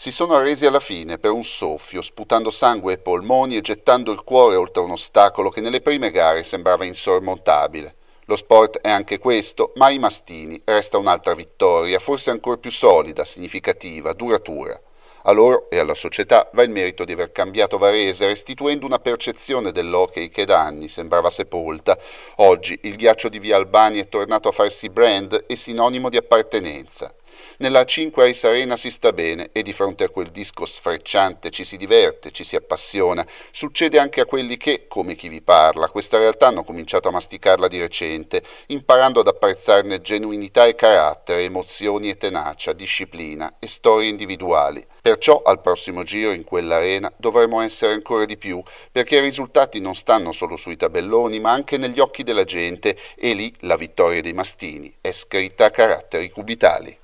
si sono arresi alla fine per un soffio, sputando sangue e polmoni e gettando il cuore oltre un ostacolo che nelle prime gare sembrava insormontabile. Lo sport è anche questo, ma ai Mastini resta un'altra vittoria, forse ancora più solida, significativa, duratura. A loro e alla società va il merito di aver cambiato Varese, restituendo una percezione dell'hockey che da anni sembrava sepolta. Oggi il ghiaccio di Via Albani è tornato a farsi brand e sinonimo di appartenenza. Nella 5 a Arena si sta bene e di fronte a quel disco sfrecciante ci si diverte, ci si appassiona. Succede anche a quelli che, come chi vi parla, questa realtà hanno cominciato a masticarla di recente, imparando ad apprezzarne genuinità e carattere, emozioni e tenacia, disciplina e storie individuali. Perciò al prossimo giro in quell'arena dovremo essere ancora di più, perché i risultati non stanno solo sui tabelloni, ma anche negli occhi della gente e lì la vittoria dei mastini è scritta a caratteri cubitali.